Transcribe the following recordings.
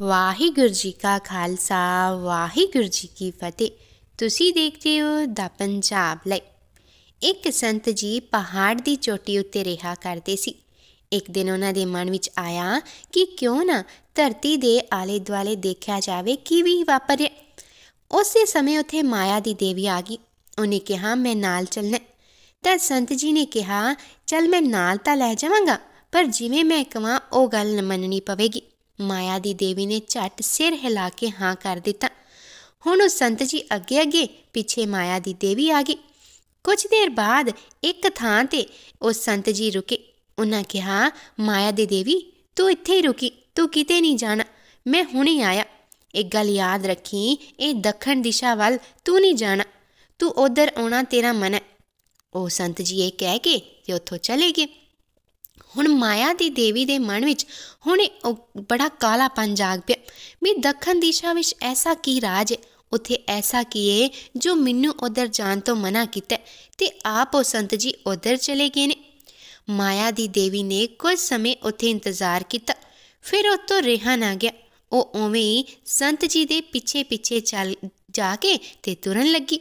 ਵਾਹਿਗੁਰੂ ਜੀ ਕਾ ਖਾਲਸਾ ਵਾਹਿਗੁਰੂ ਜੀ ਕੀ ਫਤਿਹ ਤੁਸੀਂ ਦੇਖਦੇ ਹੋ ਦਾ ਪੰਜਾਬ ਲਈ ਇੱਕ ਸੰਤ ਜੀ ਪਹਾੜ ਦੀ ਚੋਟੀ ਉੱਤੇ ਰਿਹਾ ਕਰਦੇ ਸੀ ਇੱਕ ਦਿਨ ਉਹਨਾਂ ਦੇ ਮਨ ਵਿੱਚ ਆਇਆ ਕਿ ਕਿਉਂ ਨਾ ਧਰਤੀ ਦੇ ਆਲੇ ਦੁਆਲੇ ਦੇਖਿਆ ਜਾਵੇ ਕੀ ਵੀ ਵਾਪਰਿਆ ਉਸੇ ਸਮੇਂ ਉੱਥੇ ਮਾਇਆ ਦੀ ਦੇਵੀ ਆ ਗਈ ਉਹਨੇ ਕਿਹਾ ਮੈਂ ਨਾਲ ਚੱਲਣਾ ਤਾਂ ਸੰਤ ਜੀ ਨੇ ਕਿਹਾ ਚੱਲ ਮੈਂ ਨਾਲ ਤਾਂ ਲੈ ਜਾਵਾਂਗਾ ਪਰ ਜਿਵੇਂ ਮੈਂ ਕਹਾਂ ਉਹ ਗੱਲ ਮੰਨਣੀ ਪਵੇਗੀ ਮਾਇਆ ਦੀ ਦੇਵੀ ਨੇ ਝਟ ਸਿਰ ਹਿਲਾ ਕੇ ਹਾਂ ਕਰ ਦਿੱਤਾ ਹੁਣ ਉਹ ਸੰਤ ਜੀ ਅੱਗੇ ਅੱਗੇ ਪਿੱਛੇ ਮਾਇਆ ਦੀ ਦੇਵੀ ਆ ਗਈ ਕੁਝ ਦੇਰ ਬਾਅਦ ਇੱਕ ਥਾਂ ਤੇ ਉਹ ਸੰਤ ਜੀ ਰੁਕੇ ਉਹਨਾਂ ਕਿਹਾ ਮਾਇਆ ਦੀ ਦੇਵੀ ਤੂੰ ਇੱਥੇ ਹੀ ਰੁਕੀ ਤੂੰ ਕਿਤੇ ਨਹੀਂ ਜਾਣਾ ਮੈਂ ਹੁਣੇ ਆਇਆ ਇੱਕ ਗੱਲ ਯਾਦ ਰੱਖੀ ਇਹ ਦੱਖਣ ਦਿਸ਼ਾ ਵੱਲ ਤੂੰ ਨਹੀਂ ਜਾਣਾ ਤੂੰ ਉਧਰ ਆਉਣਾ ਤੇਰਾ ਮਨ ਹੈ ਉਹ ਸੰਤ ਜੀ ਇਹ ਕਹਿ ਕੇ ਤੇ ਉੱਥੋਂ ਚਲੇ ਗਏ ਹੁਣ ਮਾਇਆ ਦੀ ਦੇਵੀ ਦੇ ਮਨ ਵਿੱਚ ਹੁਣ ਬੜਾ ਕਾਲਾਪਨ ਜਾਗ ਪਿਆ ਵੀ ਦੱਖਣ ਦਿਸ਼ਾ ਵਿੱਚ ਐਸਾ ਕੀ ਰਾਜ ਹੈ ਉਥੇ ਐਸਾ ਕੀ ਹੈ ਜੋ ਮੈਨੂੰ ਉਧਰ ਜਾਣ ਤੋਂ ਮਨਾ ਕੀਤਾ ਤੇ ਆਪ ਉਹ ਸੰਤ ਜੀ ਉਧਰ ਚਲੇ ਗਏ ਨੇ ਮਾਇਆ ਦੀ ਦੇਵੀ ਨੇ ਕੁਝ ਸਮੇਂ ਉਥੇ ਇੰਤਜ਼ਾਰ ਕੀਤਾ ਫਿਰ ਉਹ ਤੋਂ ਰਹਿ ਨਾ ਗਿਆ ਉਹ ਉਵੇਂ ਹੀ ਸੰਤ ਜੀ ਦੇ ਪਿੱਛੇ ਪਿੱਛੇ ਚੱਲ ਜਾ ਕੇ ਤੇ ਤੁਰਨ ਲੱਗੀ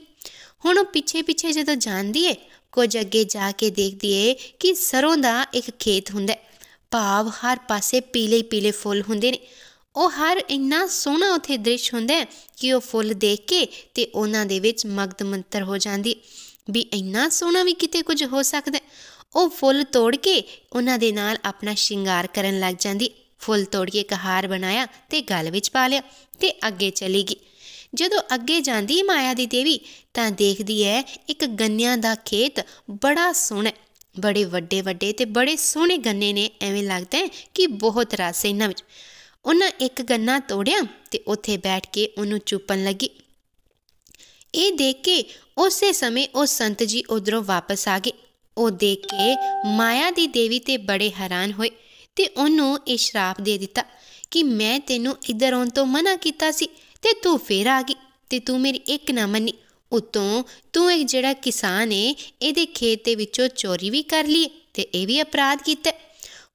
ਹੁਣ ਉਹ ਪਿੱਛੇ ਪਿੱਛੇ ਜਦੋਂ ਜਾਂਦੀ ਏ ਕੁਝ ਅੱਗੇ ਜਾ ਕੇ ਦੇਖਦੀ ਏ ਕਿ ਸਰੋਂ ਦਾ ਇੱਕ ਖੇਤ ਹੁੰਦਾ ਭਾਵ ਹਰ ਪਾਸੇ ਪੀਲੇ ਪੀਲੇ ਫੁੱਲ ਹੁੰਦੇ ਨੇ ਉਹ ਹਰ ਇੰਨਾ ਸੋਹਣਾ ਉਥੇ ਦ੍ਰਿਸ਼ ਹੁੰਦਾ ਕਿ ਉਹ ਫੁੱਲ ਦੇਖ ਕੇ ਤੇ ਉਹਨਾਂ ਦੇ ਵਿੱਚ ਮਗਦ ਮੰਤਰ ਹੋ ਜਾਂਦੀ ਵੀ ਇੰਨਾ ਸੋਹਣਾ ਵੀ ਕਿਤੇ ਕੁਝ ਹੋ ਸਕਦਾ ਉਹ ਫੁੱਲ ਤੋੜ ਕੇ ਉਹਨਾਂ ਦੇ ਨਾਲ ਆਪਣਾ ਸ਼ਿੰਗਾਰ ਕਰਨ ਲੱਗ ਜਾਂਦੀ ਫੁੱਲ ਤੋੜ ਕੇ ਕਹਾਰ ਬਣਾਇਆ ਤੇ ਗਲ ਵਿੱਚ ਪਾ ਲਿਆ ਤੇ ਅੱਗੇ ਚਲੀ ਗਈ ਜਦੋਂ ਅੱਗੇ ਜਾਂਦੀ ਮਾਇਆ ਦੀ ਦੇਵੀ ਤਾਂ ਦੇਖਦੀ ਹੈ ਇੱਕ ਗੰਨਿਆਂ ਦਾ ਖੇਤ ਬੜਾ ਸੋਹਣਾ ਬੜੇ ਵੱਡੇ ਵੱਡੇ ਤੇ ਬੜੇ ਸੋਹਣੇ ਗੰਨੇ ਨੇ ਐਵੇਂ ਲੱਗਦਾ ਹੈ ਕਿ ਬਹੁਤ ਰਸ ਹੈ ਇਹਨਾਂ ਵਿੱਚ ਉਹਨਾਂ ਇੱਕ ਗੰਨਾ ਤੋੜਿਆ ਤੇ ਉੱਥੇ ਬੈਠ ਕੇ ਉਹਨੂੰ ਚੁੱਪਣ ਲੱਗੀ ਇਹ ਦੇਖ ਕੇ ਉਸੇ ਸਮੇਂ ਉਹ ਸੰਤ ਜੀ ਉਧਰੋਂ ਵਾਪਸ ਆ ਗਏ ਉਹ ਦੇਖ ਕੇ ਮਾਇਆ ਦੀ ਦੇਵੀ ਤੇ ਬੜੇ ਹੈਰਾਨ ਹੋਏ ਤੇ ਉਹਨੂੰ ਇਸ਼ਰਾਪ ਦੇ ਦਿੱਤਾ ਕਿ ਮੈਂ ਤੈਨੂੰ ਇੱਧਰ ਆਉਣ ਤੋਂ ਮਨਾ ਕੀਤਾ ਸੀ ਤੇ ਤੂੰ ਫੇਰ ਆ ਗਈ ਤੇ ਤੂੰ ਮੇਰੀ ਇੱਕ ਨਾ ਮੰਨੀ ਉਤੋਂ ਤੂੰ ਇੱਕ ਜਿਹੜਾ ਕਿਸਾਨ ਏ ਇਹਦੇ ਖੇਤ ਦੇ ਵਿੱਚੋਂ ਚੋਰੀ ਵੀ ਕਰ ਲਈ ਤੇ ਇਹ ਵੀ ਅਪਰਾਧ ਕੀਤਾ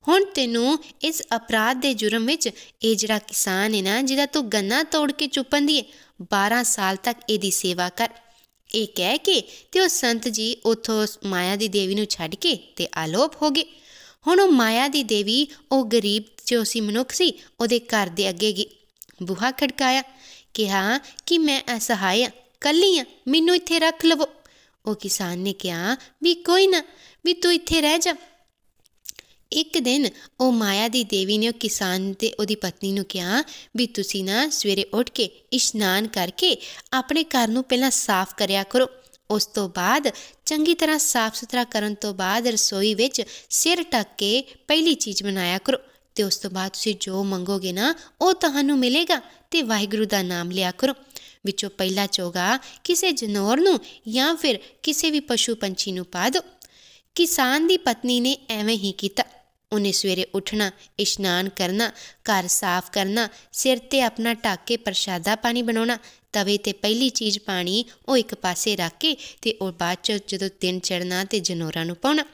ਹੁਣ ਤੈਨੂੰ ਇਸ ਅਪਰਾਧ ਦੇ ਜੁਰਮ ਵਿੱਚ ਇਹ ਜਿਹੜਾ ਕਿਸਾਨ ਹੈ ਨਾ ਜਿਹਦਾ ਤੂੰ ਗੰਨਾ ਤੋੜ ਕੇ ਚੁਪੰਦੀ ਦੀ 12 ਸਾਲ ਤੱਕ ਇਹਦੀ ਸੇਵਾ ਕਰ ਇਹ ਕਹਿ ਕੇ ਤੇ ਉਹ ਸੰਤ ਜੀ ਉਥੋਂ ਮਾਇਆ ਦੀ ਦੇਵੀ ਨੂੰ ਛੱਡ ਕੇ ਤੇ ਆਲੋਪ ਹੋ ਗਏ ਹੁਣ ਉਹ ਮਾਇਆ ਦੀ ਦੇਵੀ ਉਹ ਗਰੀਬ ਜੋ ਸੀ ਮਨੁੱਖ ਸੀ ਉਹਦੇ ਘਰ ਦੇ ਅੱਗੇ ਗਈ ਬੁਹਾ ਖੜਕਾਇਆ ਕਿਹਾ ਕਿ ਮੈਂ ਅਸਹਾਇ ਕੱਲੀ ਆ ਮੈਨੂੰ ਇੱਥੇ ਰੱਖ ਲਵੋ ਉਹ ਕਿਸਾਨ ਨੇ ਕਿਹਾ ਵੀ ਕੋਈ ਨਾ ਵੀ ਤੂੰ ਇੱਥੇ ਰਹਿ ਜਾ ਇੱਕ ਦਿਨ ਉਹ ਮਾਇਆ ਦੀ ਦੇਵੀ ਨੇ ਉਹ ਕਿਸਾਨ ਤੇ ਉਹਦੀ ਪਤਨੀ ਨੂੰ ਕਿਹਾ ਵੀ ਤੁਸੀਂ ਨਾ ਸਵੇਰੇ ਉੱਠ ਕੇ ਇਸ਼ਨਾਨ ਕਰਕੇ ਆਪਣੇ ਘਰ ਨੂੰ ਪਹਿਲਾਂ ਸਾਫ਼ ਕਰਿਆ ਕਰੋ ਉਸ ਤੋਂ ਬਾਅਦ ਚੰਗੀ ਤਰ੍ਹਾਂ ਸਾਫ਼ ਸੁਥਰਾ ਕਰਨ ਤੋਂ ਬਾਅਦ ਰਸੋਈ ਵਿੱਚ ਸਿਰ ਟੱਕ ਕੇ ਪਹਿਲੀ ਚੀਜ਼ ਬਣਾਇਆ ਕਰੋ ਤੇ ਉਸ ਤੋਂ ਬਾਅਦ ਤੁਸੀਂ ਜੋ ਮੰਗੋਗੇ ਨਾ ਉਹ ਤੁਹਾਨੂੰ ਮਿਲੇਗਾ ਤੇ ਵਾਹਿਗੁਰੂ ਦਾ ਨਾਮ ਲਿਆ ਕਰੋ ਵਿੱਚੋਂ ਪਹਿਲਾ ਚੋਗਾ ਕਿਸੇ ਜਨੌਰ ਨੂੰ ਜਾਂ ਫਿਰ ਕਿਸੇ ਵੀ ਪਸ਼ੂ ਪੰਛੀ ਨੂੰ ਪਾ ਦਿਓ ਕਿਸਾਨ ਦੀ ਪਤਨੀ ਨੇ ਐਵੇਂ ਹੀ ਕੀਤਾ ਉਹਨੇ ਸਵੇਰੇ ਉੱਠਣਾ ਇਸ਼ਨਾਨ ਕਰਨਾ ਘਰ ਸਾਫ਼ ਕਰਨਾ ਸਿਰ ਤੇ ਆਪਣਾ ਟਾਕੇ ਪ੍ਰਸ਼ਾਦਾ ਪਾਣੀ ਬਣਾਉਣਾ ਤਵੇ ਤੇ ਪਹਿਲੀ ਚੀਜ਼ ਪਾਣੀ ਉਹ ਇੱਕ ਪਾਸੇ ਰੱਖ ਕੇ ਤੇ ਉਹ ਬਾਅਦ ਚ ਜਦੋਂ ਦਿਨ ਚੜਨਾ ਤੇ ਜਨੌਰਾਂ ਨੂੰ ਪਾਉਣਾ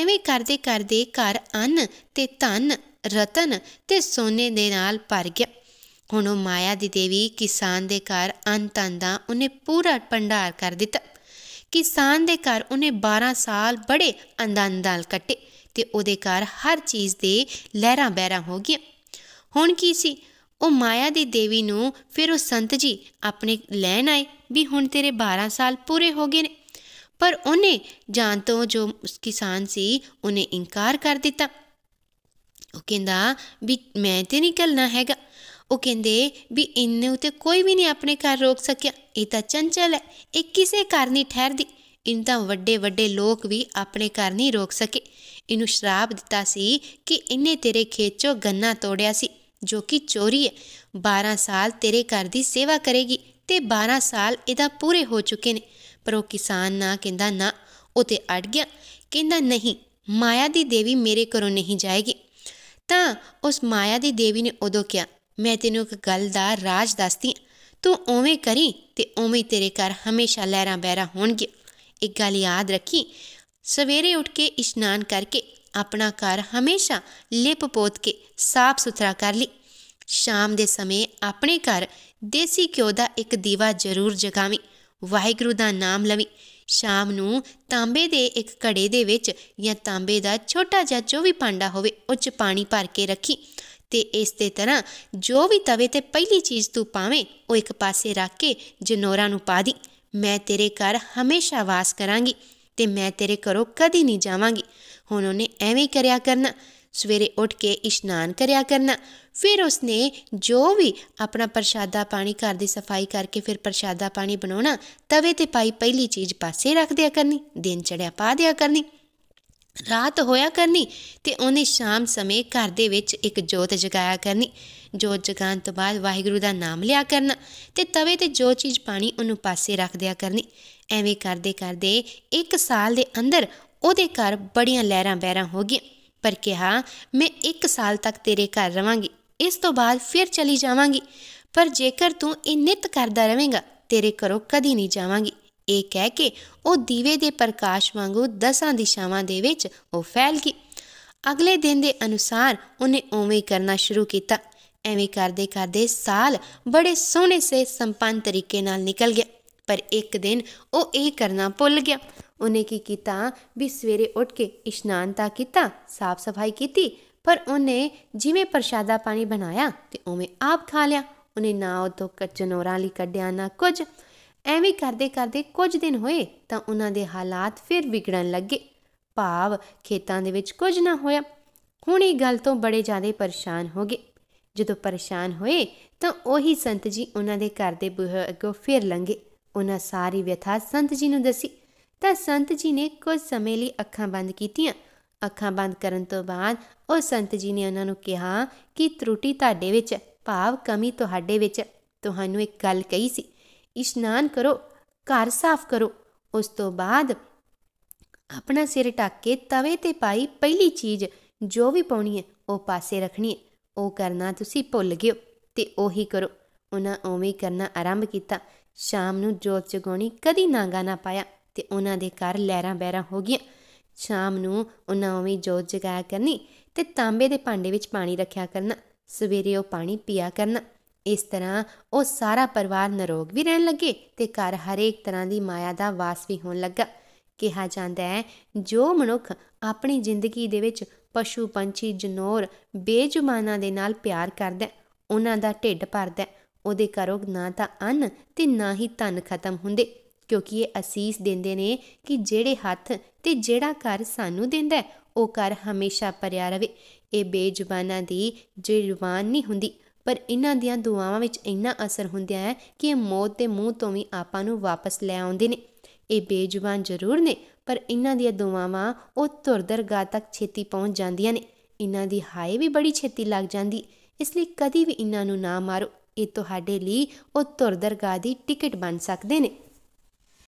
ਐਵੇਂ ਕਰਦੇ ਕਰਦੇ ਘਰ ਅੰਨ ਤੇ ਧਨ ਰਤਨ ਤੇ ਸੋਨੇ ਦੇ ਨਾਲ ਭਰ ਗਿਆ ਹੁਣ ਉਹ ਮਾਇਆ ਦੀ ਦੇਵੀ ਕਿਸਾਨ ਦੇ ਘਰ ਅੰਤਨ ਦਾ ਉਹਨੇ ਪੂਰਾ ਭੰਡਾਰ ਕਰ ਦਿੱਤਾ ਕਿਸਾਨ ਦੇ ਘਰ ਉਹਨੇ 12 ਸਾਲ ਬੜੇ ਆਨੰਦ ਕੱਟੇ ਤੇ ਉਹਦੇ ਘਰ ਹਰ ਚੀਜ਼ ਦੇ ਲਹਿਰਾਂ ਬਹਿਰਾਂ ਹੋ ਗਈਆਂ ਹੁਣ ਕੀ ਸੀ ਉਹ ਮਾਇਆ ਦੀ ਦੇਵੀ ਨੂੰ ਫਿਰ ਉਹ ਸੰਤ ਜੀ ਆਪਣੇ ਲੈਣ ਆਏ ਵੀ ਹੁਣ ਤੇਰੇ 12 ਸਾਲ ਪੂਰੇ ਹੋ ਗਏ ਨੇ ਪਰ ਉਹਨੇ ਜਾਣ ਤੋਂ ਜੋ ਕਿਸਾਨ ਸੀ ਉਹਨੇ ਇਨਕਾਰ ਕਰ ਦਿੱਤਾ ਉਹ ਕਹਿੰਦਾ ਵੀ ਮੈਂ ਤੇ ਨਹੀਂ ਕਰਨਾ ਹੈਗਾ ਉਹ ਕਹਿੰਦੇ ਵੀ ਇੰਨੇ ਉਤੇ ਕੋਈ ਵੀ ਨਹੀਂ ਆਪਣੇ ਘਰ ਰੋਕ ਸਕਿਆ ਇਹ ਤਾਂ ਚੰਚਲ ਹੈ ਇਹ ਕਿਸੇ ਘਰ ਨਹੀਂ ਠਹਿਰਦੀ ਇਨ ਤਾਂ ਵੱਡੇ ਵੱਡੇ ਲੋਕ ਵੀ ਆਪਣੇ ਘਰ ਨਹੀਂ ਰੋਕ ਸਕੇ ਇਹਨੂੰ ਸ਼ਰਾਬ ਦਿੱਤਾ ਸੀ ਕਿ ਇਹਨੇ ਤੇਰੇ ਖੇਤ ਚੋਂ ਗੰਨਾ ਤੋੜਿਆ ਸੀ ਜੋ ਕਿ ਚੋਰੀ ਹੈ 12 ਸਾਲ ਤੇਰੇ ਘਰ ਦੀ ਸੇਵਾ ਕਰੇਗੀ ਤੇ 12 ਸਾਲ ਇਹਦਾ ਪੂਰੇ ਹੋ ਚੁੱਕੇ ਨੇ ਪਰ ਉਹ ਕਿਸਾਨ ਨਾ ਕਹਿੰਦਾ ਨਾ ਉਹ ਤੇ ਅੜ ਗਿਆ ਕਹਿੰਦਾ ਨਹੀਂ ਮਾਇਆ ਦੀ ਦੇਵੀ ਮੇਰੇ ਘਰੋਂ ਨਹੀਂ ਜਾਏਗੀ ਤਾਂ ਉਸ ਮਾਇਆ ਦੀ ਦੇਵੀ ਨੇ ਉਦੋਂ ਕਿਹਾ ਮੈਂ ਤੈਨੂੰ ਇੱਕ ਗੱਲ ਦਾ ਰਾਜ ਦੱਸਦੀ ਤੂੰ ਓਵੇਂ ਕਰੀ ਤੇ ਓਵੇਂ ਤੇਰੇ ਘਰ ਹਮੇਸ਼ਾ ਲਹਿਰਾਂ ਬਹਿਰਾ ਹੋਣਗੇ ਇੱਕ ਗੱਲ ਯਾਦ ਰੱਖੀ ਸਵੇਰੇ ਉੱਠ ਕੇ ਇਸ਼ਨਾਨ ਕਰਕੇ ਆਪਣਾ ਘਰ ਹਮੇਸ਼ਾ ਲਿਪ ਪੋਤ ਕੇ ਸਾਫ਼ ਸੁਥਰਾ ਕਰ ਲਈ ਸ਼ਾਮ ਦੇ ਸਮੇਂ ਆਪਣੇ ਘਰ ਦੇਸੀ ਘਿਓ ਦਾ ਇੱਕ ਦੀਵਾ ਜ਼ਰੂਰ ਜਗਾਵੀ ਵਾਹਿਗੁਰੂ ਦਾ ਨਾਮ ਲਵੀ ਸ਼ਾਮ ਨੂੰ ਤਾਂਬੇ ਦੇ ਇੱਕ ਘੜੇ ਦੇ ਵਿੱਚ ਜਾਂ ਤਾਂਬੇ ਦਾ ਛੋਟਾ ਜਿਹਾ ਜੋ ਵੀ ਪਾਂਡਾ ਹੋਵੇ ਉੱਚ ਪਾਣੀ ਭਰ ਕੇ ਰੱਖੀ ਤੇ ਇਸ ਤੇ ਤਰ੍ਹਾਂ ਜੋ ਵੀ ਤਵੇ ਤੇ ਪਹਿਲੀ ਚੀਜ਼ ਤੂੰ ਪਾਵੇਂ ਉਹ ਇੱਕ ਪਾਸੇ ਰੱਖ ਕੇ ਜਨੋਰਾ ਨੂੰ ਪਾ ਦੀ ਮੈਂ ਤੇਰੇ ਘਰ ਹਮੇਸ਼ਾ ਵਾਸ ਕਰਾਂਗੀ ਤੇ ਮੈਂ ਤੇਰੇ ਘਰੋਂ ਕਦੀ ਨਹੀਂ ਜਾਵਾਂਗੀ ਹੁਣ ਉਹਨੇ ਐਵੇਂ ਕਰਿਆ ਕਰਨਾ ਸਵੇਰੇ ਉੱਠ ਕੇ ਇਸ਼ਨਾਨ ਕਰਿਆ ਕਰਨਾ ਫਿਰ ਉਸਨੇ ਜੋ ਵੀ ਆਪਣਾ ਪ੍ਰਸ਼ਾਦਾ ਪਾਣੀ ਘਰ ਦੀ ਸਫਾਈ ਕਰਕੇ ਫਿਰ ਪ੍ਰਸ਼ਾਦਾ ਪਾਣੀ ਬਣਾਉਣਾ ਤਵੇ ਤੇ ਪਾਈ ਪਹਿਲੀ ਚੀਜ਼ ਪਾਸੇ ਰੱਖ ਦਿਆ ਕਰਨੀ ਦਿਨ ਚੜਿਆ ਪਾ ਦਿਆ ਕਰਨੀ ਰਾਤ ਹੋਇਆ ਕਰਨੀ ਤੇ ਉਹਨੇ ਸ਼ਾਮ ਸਮੇਂ ਘਰ ਦੇ ਵਿੱਚ ਇੱਕ ਜੋਤ ਜਗਾਇਆ ਕਰਨੀ ਜੋਤ ਜਗਾਉਣ ਤੋਂ ਬਾਅਦ ਵਾਹਿਗੁਰੂ ਦਾ ਨਾਮ ਲਿਆ ਕਰਨਾ ਤੇ ਤਵੇ ਤੇ ਜੋ ਚੀਜ਼ ਪਾਣੀ ਉਹਨੂੰ ਪਾਸੇ ਰੱਖ ਦਿਆ ਕਰਨੀ ਐਵੇਂ ਕਰਦੇ ਕਰਦੇ ਇੱਕ ਸਾਲ ਦੇ ਅੰਦਰ ਉਹਦੇ ਘਰ ਬੜੀਆਂ ਲਹਿਰਾਂ ਬਹਿਰਾਂ ਹੋ ਗਈਆਂ ਪਰ ਕਿਹਾ ਮੈਂ ਇੱਕ ਸਾਲ ਤੱਕ ਤੇਰੇ ਘਰ ਰਵਾਂਗੀ ਇਸ ਤੋਂ ਬਾਅਦ ਫਿਰ ਚਲੀ ਜਾਵਾਂਗੀ ਪਰ ਜੇਕਰ ਤੂੰ ਇਹ ਨਿਤ ਕਰਦਾ ਰਹੇਂਗਾ ਤੇਰੇ ਘਰੋਂ ਕਦੀ ਨਹੀਂ ਜਾਵਾਂਗੀ ਇਹ ਕਹਿ ਕੇ ਉਹ ਦੀਵੇ ਦੇ ਪ੍ਰਕਾਸ਼ ਵਾਂਗੂ ਦਸਾਂ ਦਿਸ਼ਾਵਾਂ ਦੇ ਵਿੱਚ ਉਹ ਫੈਲ ਗਈ ਅਗਲੇ ਦਿਨ ਦੇ ਅਨੁਸਾਰ ਉਹਨੇ ਉਵੇਂ ਕਰਨਾ ਸ਼ੁਰੂ ਕੀਤਾ ਐਵੇਂ ਕਰਦੇ ਕਰਦੇ ਸਾਲ ਬੜੇ ਸੋਹਣੇ ਸੇ ਸੰਪੰਨ ਤਰੀਕੇ ਨਾਲ ਨਿਕਲ ਗਿਆ ਪਰ ਇੱਕ ਦਿਨ ਉਹ ਇਹ ਕਰਨਾ ਭੁੱਲ ਗਿਆ ਉਹਨੇ ਕੀ ਕੀਤਾ ਵੀ ਸਵੇਰੇ ਉੱਠ ਕੇ ਇਸ਼ਨਾਨ ਤਾਂ ਕੀਤਾ ਸਾਫ਼ ਸਫਾਈ ਕੀਤੀ ਪਰ ਉਹਨੇ ਜਿਵੇਂ ਪ੍ਰਸ਼ਾਦਾ ਪਾਣੀ ਬਣਾਇਆ ਤੇ ਉਵੇਂ ਆਪ ਖਾ ਲਿਆ ਉਹਨੇ ਨਾ ਉਹ ਤੋਂ ਕੱਚਨੋਰਾਂ ਲਈ ਕੱਢਿਆ ਨਾ ਕੁਝ ਐਵੇਂ ਕਰਦੇ ਕਰਦੇ ਕੁਝ ਦਿਨ ਹੋਏ ਤਾਂ ਉਹਨਾਂ ਦੇ ਹਾਲਾਤ ਫਿਰ ਵਿਗੜਨ ਲੱਗੇ ਭਾਵ ਖੇਤਾਂ ਦੇ ਵਿੱਚ ਕੁਝ ਨਾ ਹੋਇਆ ਹੁਣ ਇਹ ਗੱਲ ਤੋਂ ਬੜੇ ਜ਼ਿਆਦਾ ਪਰੇਸ਼ਾਨ ਹੋ ਗਏ ਜਦੋਂ ਪਰੇਸ਼ਾਨ ਹੋਏ ਤਾਂ ਉਹੀ ਸੰਤ ਜੀ ਉਹਨਾਂ ਦੇ ਘਰ ਦੇ ਬੂਹੇ ਅੱਗੋਂ ਫਿਰ ਲੰਗੇ ਉਹਨਾਂ ਸਾਰੀ ਵਿਥਾ ਸੰਤ ਜੀ ਨੂੰ ਦੱਸੀ ਤਾਂ ਸੰਤ ਜੀ ਨੇ ਕੁਝ ਸਮੇਂ ਲਈ ਅੱਖਾਂ ਬੰਦ ਕੀਤੀਆਂ ਅੱਖਾਂ ਬੰਦ ਕਰਨ ਤੋਂ ਬਾਅਦ ਉਹ ਸੰਤ ਜੀ ਨੇ ਉਹਨਾਂ ਨੂੰ ਕਿਹਾ ਕਿ ਤਰੁਟੀ ਤੁਹਾਡੇ ਵਿੱਚ ਭਾਵ ਕਮੀ ਤੁਹਾਡੇ ਵਿੱਚ ਤੁਹਾਨੂੰ ਇੱਕ ਗੱਲ ਕਹੀ ਸੀ ਇਸ਼ਨਾਨ ਕਰੋ ਘਰ ਸਾਫ਼ ਕਰੋ ਉਸ ਤੋਂ ਬਾਅਦ ਆਪਣਾ ਸਿਰ ਟੱਕ ਕੇ ਤਵੇ ਤੇ ਪਾਈ ਪਹਿਲੀ ਚੀਜ਼ ਜੋ ਵੀ ਪਾਉਣੀ ਹੈ ਉਹ ਪਾਸੇ ਰੱਖਣੀ ਹੈ ਉਹ ਕਰਨਾ ਤੁਸੀਂ ਭੁੱਲ ਗਿਓ ਤੇ ਉਹੀ ਕਰੋ ਉਹਨਾਂ ਉਵੇਂ ਕਰਨਾ ਆਰੰਭ ਕੀਤਾ ਸ਼ਾਮ ਨੂੰ ਜੋਤ ਜਗਾਉਣੀ ਕਦੀ ਨਾਗਾ ਨਾ ਪਾਇਆ ਤੇ ਉਹਨਾਂ ਦੇ ਘਰ ਲਹਿਰਾਂ ਬਹਿਰਾਂ ਹੋ ਗਈਆਂ ਸ਼ਾਮ ਨੂੰ ਉਹਨਾਂ ਉਵੇਂ ਜੋਤ ਜਗਾਇਆ ਕਰਨੀ ਤੇ ਤਾਂਬੇ ਦੇ ਭਾਂਡੇ ਵਿੱਚ ਪਾਣੀ ਰੱਖਿਆ ਕਰਨਾ ਸਵੇਰੇ ਉਹ ਪਾਣੀ ਪੀਆ ਕਰਨਾ ਇਸ ਤਰ੍ਹਾਂ ਉਹ ਸਾਰਾ ਪਰਿਵਾਰ ਨਰੋਗ ਵੀ ਰਹਿਣ ਲੱਗੇ ਤੇ ਘਰ ਹਰੇਕ ਤਰ੍ਹਾਂ ਦੀ ਮਾਇਆ ਦਾ ਵਾਸ ਵੀ ਹੋਣ ਲੱਗਾ ਕਿਹਾ ਜਾਂਦਾ ਹੈ ਜੋ ਮਨੁੱਖ ਆਪਣੀ ਜ਼ਿੰਦਗੀ ਦੇ ਵਿੱਚ ਪਸ਼ੂ ਪੰਛੀ ਜਨੌਰ ਬੇਜੁਮਾਨਾਂ ਦੇ ਨਾਲ ਪਿਆਰ ਕਰਦਾ ਉਹਨਾਂ ਦਾ ਢਿੱਡ ਭਰਦਾ ਉਹਦੇ ਘਰੋਂ ਨਾ ਤਾਂ ਅੰਨ ਤੇ ਨਾ ਹੀ ਧਨ ਖਤਮ ਹੁੰਦੇ ਕਿਉਂਕਿ ਇਹ ਅਸੀਸ ਦਿੰਦੇ ਨੇ ਕਿ ਜਿਹੜੇ ਹੱਥ ਤੇ ਜਿਹੜਾ ਘਰ ਸਾਨੂੰ ਦਿੰਦਾ ਉਹ ਘਰ ਹਮੇਸ਼ਾ ਪਰਿਆ ਰਵੇ ਇਹ ਬੇਜ਼ੁਬਾਨਾਂ ਦੀ ਰਵਾਨ ਨਹੀਂ ਹੁੰਦੀ ਪਰ ਇਹਨਾਂ ਦੀਆਂ ਦੁਆਵਾਂ ਵਿੱਚ ਇੰਨਾ ਅਸਰ ਹੁੰਦਾ ਹੈ ਕਿ ਇਹ ਮੌਤ ਦੇ ਮੂੰਹ ਤੋਂ ਵੀ ਆਪਾਂ ਨੂੰ ਵਾਪਸ ਲੈ ਆਉਂਦੇ ਨੇ ਇਹ ਬੇਜ਼ੁਬਾਨ ਜ਼ਰੂਰ ਨੇ ਪਰ ਇਹਨਾਂ ਦੀਆਂ ਦੁਆਵਾਂ ਉਹ ਤੁਰ ਦਰਗਾਹ ਤੱਕ ਛੇਤੀ ਪਹੁੰਚ ਜਾਂਦੀਆਂ ਨੇ ਇਹਨਾਂ ਦੀ ਹਾਏ ਵੀ ਬੜੀ ਛੇਤੀ ਲੱਗ ਜਾਂਦੀ ਇਸ ਲਈ ਕਦੀ ਵੀ ਇਹਨਾਂ ਨੂੰ ਨਾ ਮਾਰੋ ਇਹ ਤੁਹਾਡੇ ਲਈ ਉਹ ਤੁਰ ਦਰਗਾਹ ਦੀ ਟਿਕਟ ਬਣ ਸਕਦੇ ਨੇ